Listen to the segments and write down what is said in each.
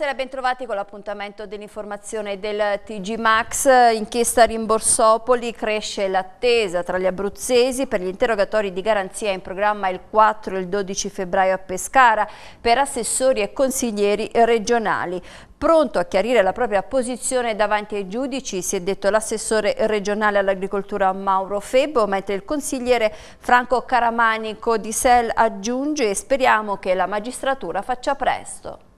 Buonasera e bentrovati con l'appuntamento dell'informazione del TG Max. Inchiesta Rimborsopoli cresce l'attesa tra gli abruzzesi per gli interrogatori di garanzia in programma il 4 e il 12 febbraio a Pescara per assessori e consiglieri regionali. Pronto a chiarire la propria posizione davanti ai giudici, si è detto l'assessore regionale all'agricoltura Mauro Febbo, mentre il consigliere Franco Caramanico di Sel aggiunge e speriamo che la magistratura faccia presto.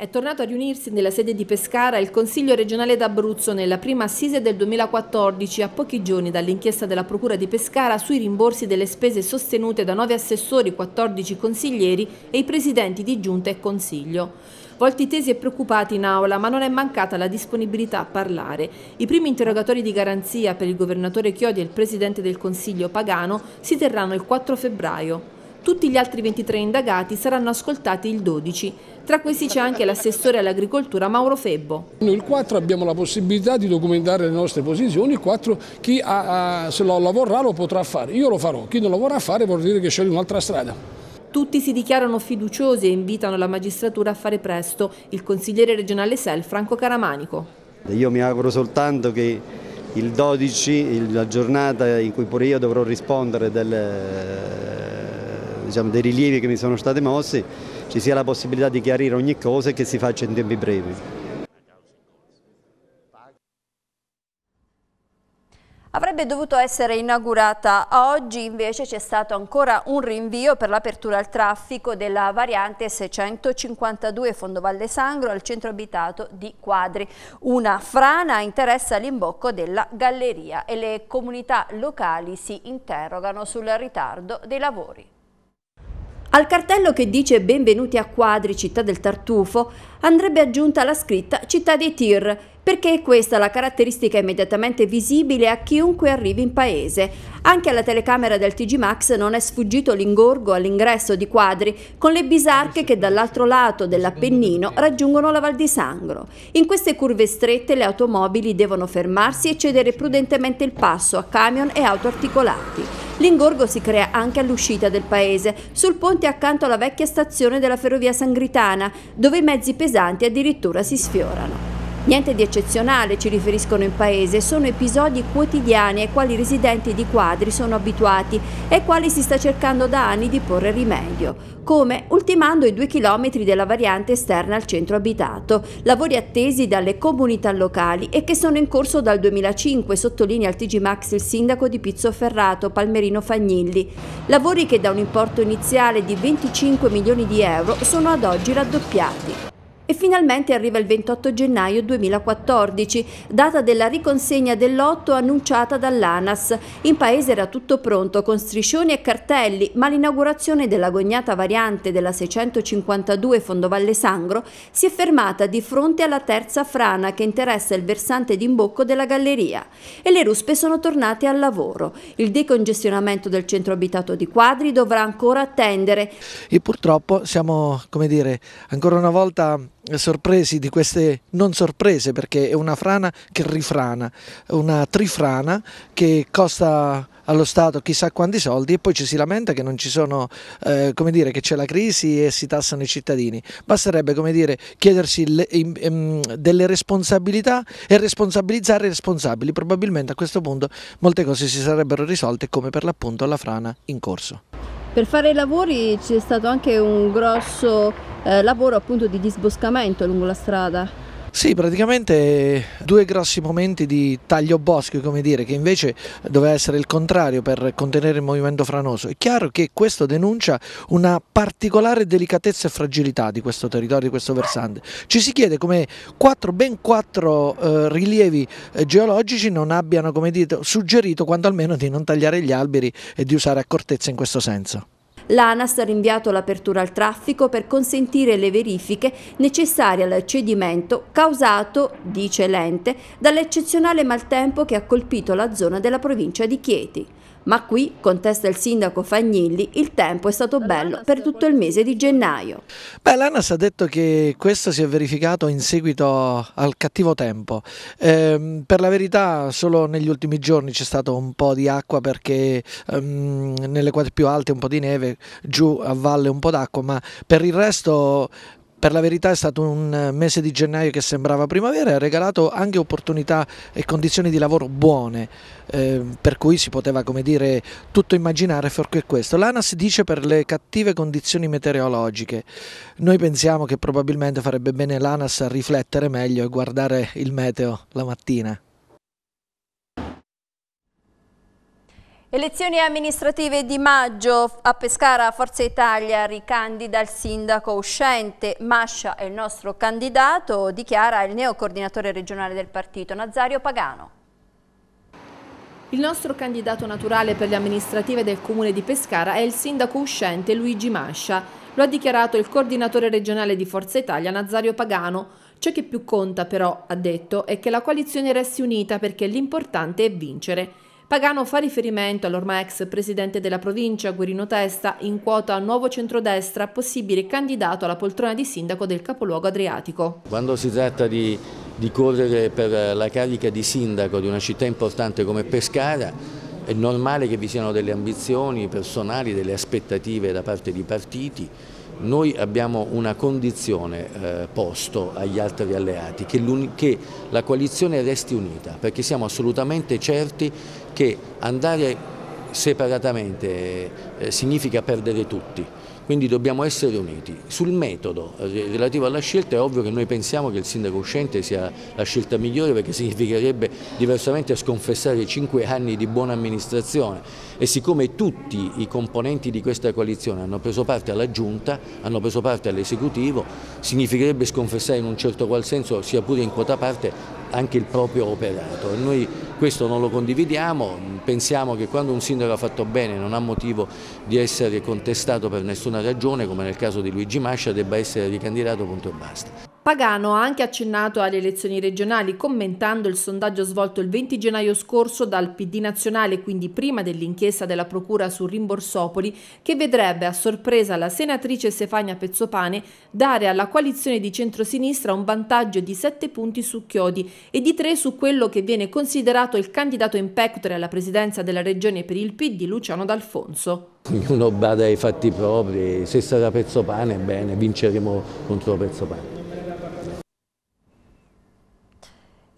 È tornato a riunirsi nella sede di Pescara il Consiglio regionale d'Abruzzo nella prima assise del 2014, a pochi giorni dall'inchiesta della Procura di Pescara sui rimborsi delle spese sostenute da 9 assessori, 14 consiglieri e i presidenti di giunta e consiglio. Volti tesi e preoccupati in aula, ma non è mancata la disponibilità a parlare. I primi interrogatori di garanzia per il governatore Chiodi e il presidente del Consiglio Pagano si terranno il 4 febbraio. Tutti gli altri 23 indagati saranno ascoltati il 12. Tra questi c'è anche l'assessore all'agricoltura Mauro Febbo. Il 4 abbiamo la possibilità di documentare le nostre posizioni, il 4 chi ha, se lo lavorerà lo potrà fare, io lo farò, chi non lo vorrà fare vuol dire che sceglie un'altra strada. Tutti si dichiarano fiduciosi e invitano la magistratura a fare presto, il consigliere regionale SEL Franco Caramanico. Io mi auguro soltanto che il 12, la giornata in cui pure io dovrò rispondere del diciamo, dei rilievi che mi sono stati mossi, ci sia la possibilità di chiarire ogni cosa e che si faccia in tempi brevi. Avrebbe dovuto essere inaugurata oggi, invece c'è stato ancora un rinvio per l'apertura al traffico della variante 652 Fondo Valle Sangro al centro abitato di Quadri. Una frana interessa l'imbocco della galleria e le comunità locali si interrogano sul ritardo dei lavori. Al cartello che dice benvenuti a Quadri, città del Tartufo, andrebbe aggiunta la scritta città dei Tir perché è questa la caratteristica immediatamente visibile a chiunque arrivi in paese. Anche alla telecamera del TG Max non è sfuggito l'ingorgo all'ingresso di quadri con le bisarche che dall'altro lato dell'Appennino raggiungono la Val di Sangro. In queste curve strette le automobili devono fermarsi e cedere prudentemente il passo a camion e auto articolati. L'ingorgo si crea anche all'uscita del paese, sul ponte accanto alla vecchia stazione della ferrovia sangritana, dove i mezzi pesanti addirittura si sfiorano. Niente di eccezionale, ci riferiscono in paese, sono episodi quotidiani ai quali i residenti di quadri sono abituati e ai quali si sta cercando da anni di porre rimedio, come ultimando i due chilometri della variante esterna al centro abitato, lavori attesi dalle comunità locali e che sono in corso dal 2005, sottolinea al TG Max il sindaco di Pizzoferrato, Palmerino Fagnilli. Lavori che da un importo iniziale di 25 milioni di euro sono ad oggi raddoppiati e finalmente arriva il 28 gennaio 2014, data della riconsegna del lotto annunciata dall'ANAS. In paese era tutto pronto, con striscioni e cartelli, ma l'inaugurazione dell'agognata variante della 652 Fondovalle Sangro si è fermata di fronte alla terza frana che interessa il versante d'imbocco della galleria e le ruspe sono tornate al lavoro. Il decongestionamento del centro abitato di Quadri dovrà ancora attendere. E purtroppo siamo, come dire, ancora una volta sorpresi di queste non sorprese perché è una frana che rifrana, una trifrana che costa allo Stato chissà quanti soldi e poi ci si lamenta che non ci sono, eh, come dire, che c'è la crisi e si tassano i cittadini. Basterebbe, come dire, chiedersi le, in, in, ehm, delle responsabilità e responsabilizzare i responsabili. Probabilmente a questo punto molte cose si sarebbero risolte come per l'appunto la frana in corso. Per fare i lavori c'è stato anche un grosso eh, lavoro appunto di disboscamento lungo la strada. Sì, praticamente due grossi momenti di taglio boschi, come dire, che invece doveva essere il contrario per contenere il movimento franoso. È chiaro che questo denuncia una particolare delicatezza e fragilità di questo territorio, di questo versante. Ci si chiede come quattro, ben quattro eh, rilievi eh, geologici non abbiano, come dite, suggerito quanto almeno di non tagliare gli alberi e di usare accortezza in questo senso. L'ANAS ha rinviato l'apertura al traffico per consentire le verifiche necessarie al cedimento causato, dice l'ente, dall'eccezionale maltempo che ha colpito la zona della provincia di Chieti. Ma qui, contesta il sindaco Fagnilli, il tempo è stato bello per tutto il mese di gennaio. Beh, l'ANAS ha detto che questo si è verificato in seguito al cattivo tempo. Eh, per la verità, solo negli ultimi giorni c'è stato un po' di acqua perché ehm, nelle quote più alte un po' di neve, giù a valle un po' d'acqua, ma per il resto per la verità è stato un mese di gennaio che sembrava primavera e ha regalato anche opportunità e condizioni di lavoro buone, eh, per cui si poteva come dire tutto immaginare fuorché questo. L'ANAS dice per le cattive condizioni meteorologiche, noi pensiamo che probabilmente farebbe bene l'ANAS a riflettere meglio e guardare il meteo la mattina. Elezioni amministrative di maggio a Pescara Forza Italia ricandida il sindaco uscente. Mascia è il nostro candidato, dichiara il neo coordinatore regionale del partito Nazario Pagano. Il nostro candidato naturale per le amministrative del comune di Pescara è il sindaco uscente Luigi Mascia. Lo ha dichiarato il coordinatore regionale di Forza Italia Nazario Pagano. Ciò che più conta però, ha detto, è che la coalizione resti unita perché l'importante è vincere. Pagano fa riferimento all'ormai ex presidente della provincia Guerino Testa, in quota nuovo centrodestra, possibile candidato alla poltrona di sindaco del capoluogo adriatico. Quando si tratta di, di correre per la carica di sindaco di una città importante come Pescara, è normale che vi siano delle ambizioni personali, delle aspettative da parte di partiti. Noi abbiamo una condizione eh, posto agli altri alleati, che, che la coalizione resti unita, perché siamo assolutamente certi che andare separatamente eh, significa perdere tutti, quindi dobbiamo essere uniti. Sul metodo relativo alla scelta è ovvio che noi pensiamo che il sindaco uscente sia la scelta migliore perché significherebbe diversamente sconfessare cinque anni di buona amministrazione e siccome tutti i componenti di questa coalizione hanno preso parte alla giunta, hanno preso parte all'esecutivo, significherebbe sconfessare in un certo qual senso, sia pure in quota parte, anche il proprio operato. Noi questo non lo condividiamo, pensiamo che quando un sindaco ha fatto bene non ha motivo di essere contestato per nessuna ragione, come nel caso di Luigi Mascia, debba essere ricandidato, punto e basta. Pagano ha anche accennato alle elezioni regionali commentando il sondaggio svolto il 20 gennaio scorso dal PD nazionale, quindi prima dell'inchiesta della Procura su Rimborsopoli, che vedrebbe a sorpresa la senatrice Stefania Pezzopane dare alla coalizione di centrosinistra un vantaggio di 7 punti su Chiodi e di 3 su quello che viene considerato il candidato in pectore alla presidenza della regione per il PD, Luciano D'Alfonso. Ognuno bada ai fatti propri, se sarà Pezzopane, bene, vinceremo contro Pezzopane.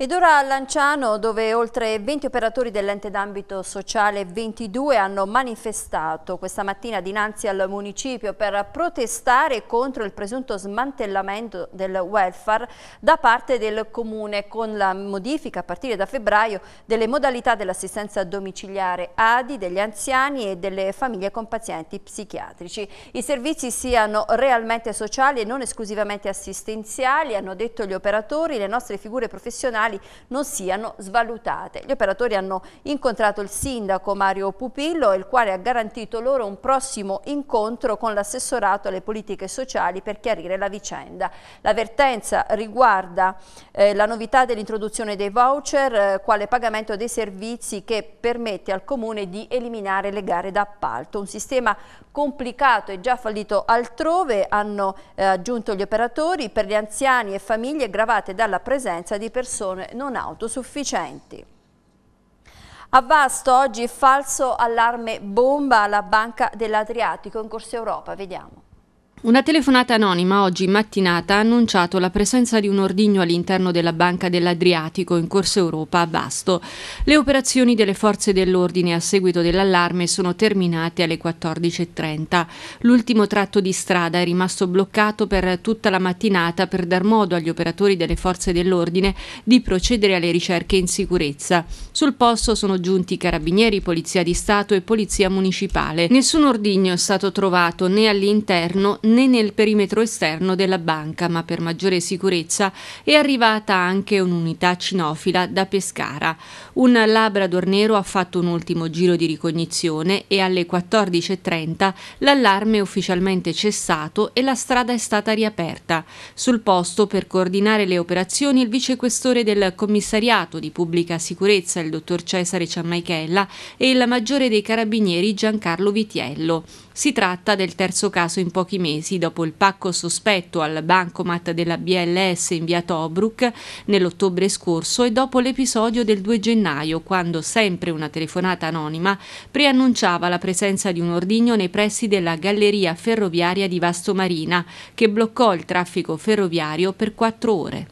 Ed ora a Lanciano, dove oltre 20 operatori dell'ente d'ambito sociale 22 hanno manifestato questa mattina dinanzi al municipio per protestare contro il presunto smantellamento del welfare da parte del comune con la modifica a partire da febbraio delle modalità dell'assistenza domiciliare ADI degli anziani e delle famiglie con pazienti psichiatrici. I servizi siano realmente sociali e non esclusivamente assistenziali, hanno detto gli operatori, le nostre figure professionali regionali non siano svalutate. Gli operatori hanno incontrato il sindaco Mario Pupillo, il quale ha garantito loro un prossimo incontro con l'assessorato alle politiche sociali per chiarire la vicenda. L'avvertenza riguarda eh, la novità dell'introduzione dei voucher eh, quale pagamento dei servizi che permette al Comune di eliminare le gare d'appalto. Un sistema complicato e già fallito altrove, hanno eh, aggiunto gli operatori, per gli anziani e famiglie gravate dalla presenza di persone non, autosufficienti. A Vasto oggi falso allarme bomba alla Banca dell'Adriatico in Corso Europa, vediamo. Una telefonata anonima oggi mattinata ha annunciato la presenza di un ordigno all'interno della Banca dell'Adriatico in Corso Europa a Basto. Le operazioni delle forze dell'ordine a seguito dell'allarme sono terminate alle 14.30. L'ultimo tratto di strada è rimasto bloccato per tutta la mattinata per dar modo agli operatori delle forze dell'ordine di procedere alle ricerche in sicurezza. Sul posto sono giunti carabinieri, polizia di Stato e polizia municipale. Nessun ordigno è stato trovato né all'interno né né nel perimetro esterno della banca, ma per maggiore sicurezza è arrivata anche un'unità cinofila da Pescara. Un labrador nero ha fatto un ultimo giro di ricognizione e alle 14.30 l'allarme è ufficialmente cessato e la strada è stata riaperta. Sul posto per coordinare le operazioni il vicequestore del commissariato di pubblica sicurezza, il dottor Cesare Ciammaichella, e il maggiore dei carabinieri Giancarlo Vitiello. Si tratta del terzo caso in pochi mesi dopo il pacco sospetto al bancomat della BLS in via Tobruk nell'ottobre scorso e dopo l'episodio del 2 gennaio quando sempre una telefonata anonima preannunciava la presenza di un ordigno nei pressi della galleria ferroviaria di Vasto Marina che bloccò il traffico ferroviario per quattro ore.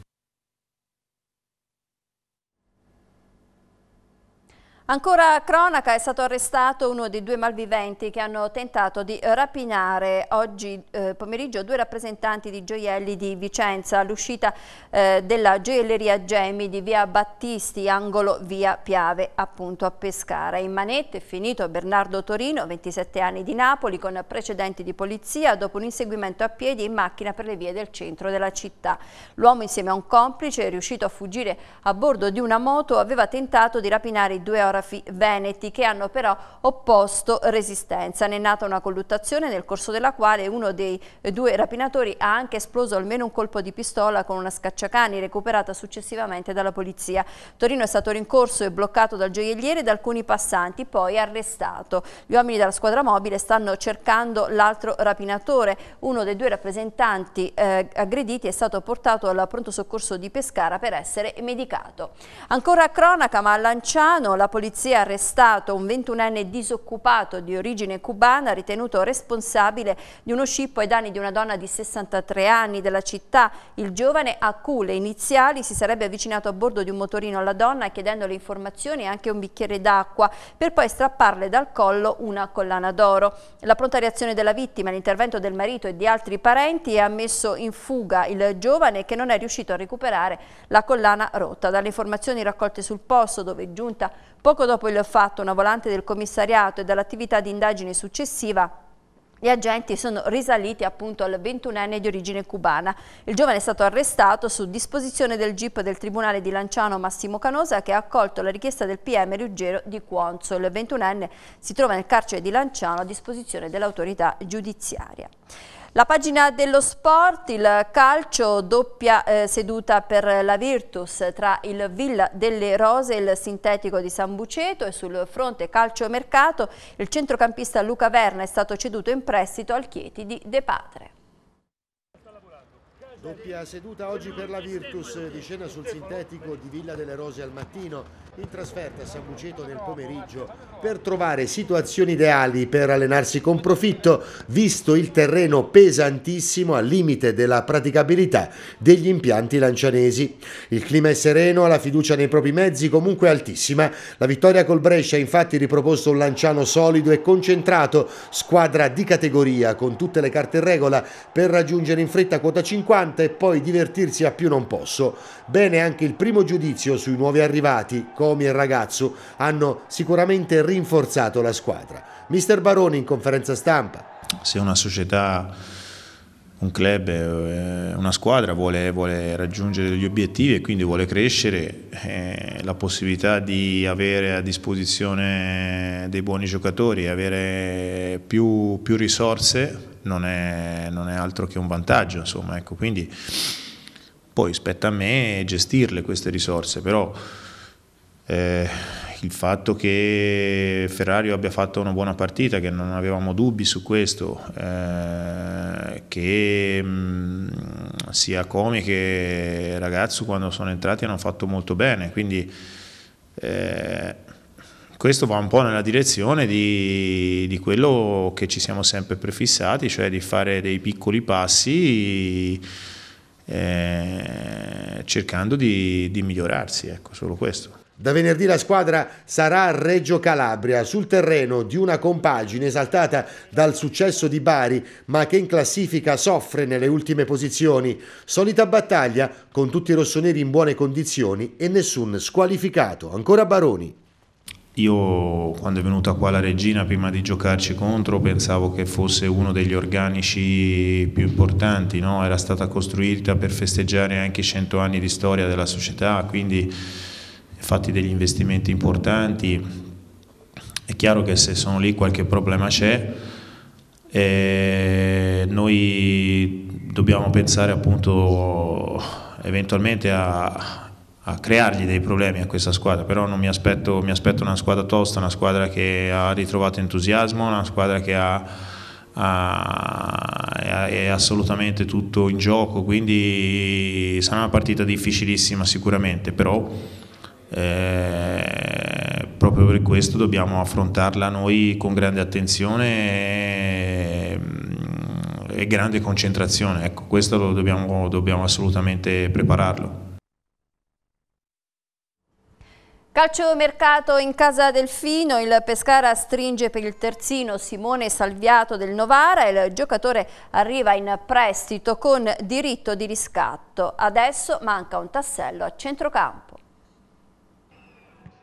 Ancora cronaca è stato arrestato uno dei due malviventi che hanno tentato di eh, rapinare oggi eh, pomeriggio due rappresentanti di gioielli di Vicenza all'uscita eh, della gioielleria Gemi di via Battisti, angolo via Piave, appunto a Pescara. In manette è finito Bernardo Torino, 27 anni di Napoli, con precedenti di polizia dopo un inseguimento a piedi in macchina per le vie del centro della città. L'uomo insieme a un complice, riuscito a fuggire a bordo di una moto, aveva tentato di rapinare i due ora fotografi veneti che hanno però opposto resistenza. Ne è nata una colluttazione nel corso della quale uno dei due rapinatori ha anche esploso almeno un colpo di pistola con una scacciacani recuperata successivamente dalla polizia. Torino è stato rincorso e bloccato dal gioielliere e da alcuni passanti, poi arrestato. Gli uomini della squadra mobile stanno cercando l'altro rapinatore. Uno dei due rappresentanti eh, aggrediti è stato portato al pronto soccorso di Pescara per essere medicato. Ancora cronaca, ma a Lanciano la polizia polizia ha arrestato un 21enne disoccupato di origine cubana ritenuto responsabile di uno scippo ai danni di una donna di 63 anni della città. Il giovane a cule iniziali si sarebbe avvicinato a bordo di un motorino alla donna chiedendole informazioni e anche un bicchiere d'acqua per poi strapparle dal collo una collana d'oro. La pronta reazione della vittima, l'intervento del marito e di altri parenti ha messo in fuga il giovane che non è riuscito a recuperare la collana rotta. Dalle informazioni raccolte sul posto dove è giunta poco Poco dopo il fatto, una volante del commissariato e dall'attività di indagine successiva gli agenti sono risaliti appunto al 21enne di origine cubana. Il giovane è stato arrestato su disposizione del GIP del Tribunale di Lanciano Massimo Canosa che ha accolto la richiesta del PM Ruggero di Cuonzo. Il 21enne si trova nel carcere di Lanciano a disposizione dell'autorità giudiziaria. La pagina dello sport, il calcio, doppia eh, seduta per la Virtus tra il Villa delle Rose e il sintetico di San Buceto e sul fronte calcio-mercato il centrocampista Luca Verna è stato ceduto in prestito al Chieti di De Patre. Doppia seduta oggi per la Virtus di scena sul sintetico di Villa delle Rose al mattino, in trasferta a San Buceto nel pomeriggio per trovare situazioni ideali per allenarsi con profitto, visto il terreno pesantissimo al limite della praticabilità degli impianti lancianesi. Il clima è sereno, la fiducia nei propri mezzi comunque altissima. La vittoria col Brescia ha infatti riproposto un lanciano solido e concentrato, squadra di categoria con tutte le carte in regola per raggiungere in fretta quota 50 canta e poi divertirsi a più non posso. Bene anche il primo giudizio sui nuovi arrivati, Comi e Ragazzo, hanno sicuramente rinforzato la squadra. Mister Baroni in conferenza stampa. Se una società un club, eh, una squadra vuole, vuole, raggiungere degli obiettivi e quindi vuole crescere, eh, la possibilità di avere a disposizione dei buoni giocatori, avere più, più risorse non è, non è, altro che un vantaggio. Insomma, ecco, quindi poi spetta a me gestirle queste risorse, però... Eh, il fatto che Ferrari abbia fatto una buona partita, che non avevamo dubbi su questo, eh, che mh, mm, sia Comi che Ragazzo quando sono entrati hanno fatto molto bene, quindi eh, questo va un po' nella direzione di, di, quello che ci siamo sempre prefissati, cioè di fare dei piccoli passi eh, cercando di, di migliorarsi, ecco, solo questo. Da venerdì la squadra sarà a Reggio Calabria, sul terreno di una compagine esaltata dal successo di Bari, ma che in classifica soffre nelle ultime posizioni. Solita battaglia con tutti i rossoneri in buone condizioni e nessun squalificato. Ancora Baroni. Io quando è venuta qua la regina prima di giocarci contro pensavo che fosse uno degli organici più importanti, no? era stata costruita per festeggiare anche i 100 anni di storia della società, quindi fatti degli investimenti importanti, è chiaro che se sono lì qualche problema c'è, noi dobbiamo pensare appunto eventualmente a, a, creargli dei problemi a questa squadra, però mi aspetto, mi aspetto, una squadra tosta, una squadra che ha ritrovato entusiasmo, una squadra che ha, ha, è assolutamente tutto in gioco, quindi sarà una partita difficilissima sicuramente, però eh, proprio per questo dobbiamo affrontarla noi con grande attenzione e, e grande concentrazione. Ecco, questo lo dobbiamo, dobbiamo assolutamente prepararlo. Calcio mercato in casa Delfino, il Pescara stringe per il terzino Simone Salviato del Novara, il giocatore arriva in prestito con diritto di riscatto. Adesso manca un tassello a centrocampo.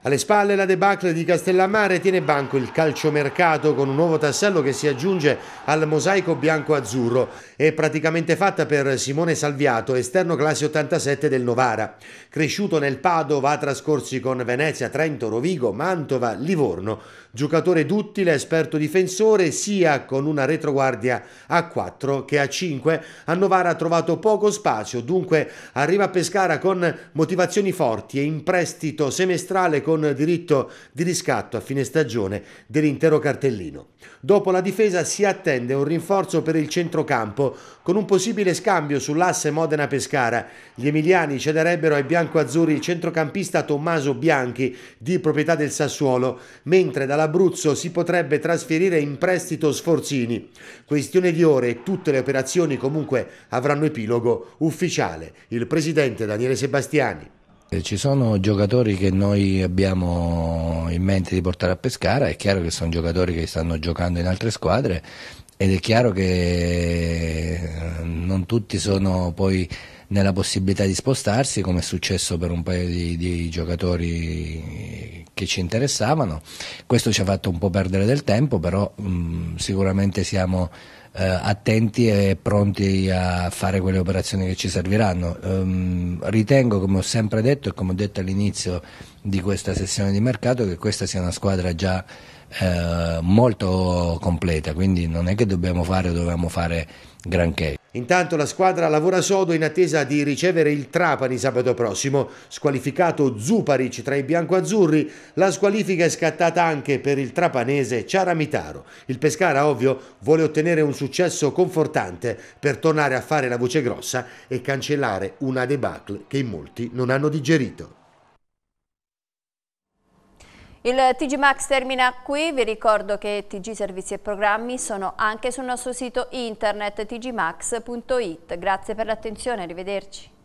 Alle spalle la debacle di Castellammare tiene banco il calciomercato con un nuovo tassello che si aggiunge al mosaico bianco-azzurro. È praticamente fatta per Simone Salviato, esterno classe 87 del Novara. Cresciuto nel Padova, ha trascorsi con Venezia, Trento, Rovigo, Mantova, Livorno. Giocatore duttile, esperto difensore, sia con una retroguardia a 4 che a 5. A Novara ha trovato poco spazio, dunque arriva a Pescara con motivazioni forti e in prestito semestrale con diritto di riscatto a fine stagione dell'intero cartellino. Dopo la difesa si attende un rinforzo per il centrocampo con un possibile scambio sull'asse Modena-Pescara. Gli emiliani cederebbero ai bianco-azzurri il centrocampista Tommaso Bianchi di proprietà del Sassuolo, mentre dall'Abruzzo si potrebbe trasferire in prestito Sforzini. Questione di ore e tutte le operazioni comunque avranno epilogo ufficiale. Il presidente Daniele Sebastiani. Eh, ci sono giocatori che noi abbiamo in mente di portare a Pescara, è chiaro che sono giocatori che stanno giocando in altre squadre ed è chiaro che eh, non tutti sono poi nella possibilità di spostarsi come è successo per un paio di, di giocatori che ci interessavano. Questo ci ha fatto un po' perdere del tempo, però mh, mm, sicuramente siamo eh, attenti e pronti a fare quelle operazioni che ci serviranno. Um, ritengo, come ho sempre detto e come ho detto all'inizio di questa sessione di mercato, che questa sia una squadra già eh, molto completa, quindi non è che dobbiamo fare o dovevamo fare granché. Intanto la squadra lavora sodo in attesa di ricevere il Trapani sabato prossimo. Squalificato Zuparic tra i biancoazzurri, la squalifica è scattata anche per il trapanese Ciaramitaro. Il Pescara, ovvio, vuole ottenere un successo confortante per tornare a fare la voce grossa e cancellare una debacle che in molti non hanno digerito. Il TG Max termina qui, vi ricordo che TG Servizi e Programmi sono anche sul nostro sito internet tgmax.it. Grazie per l'attenzione, arrivederci.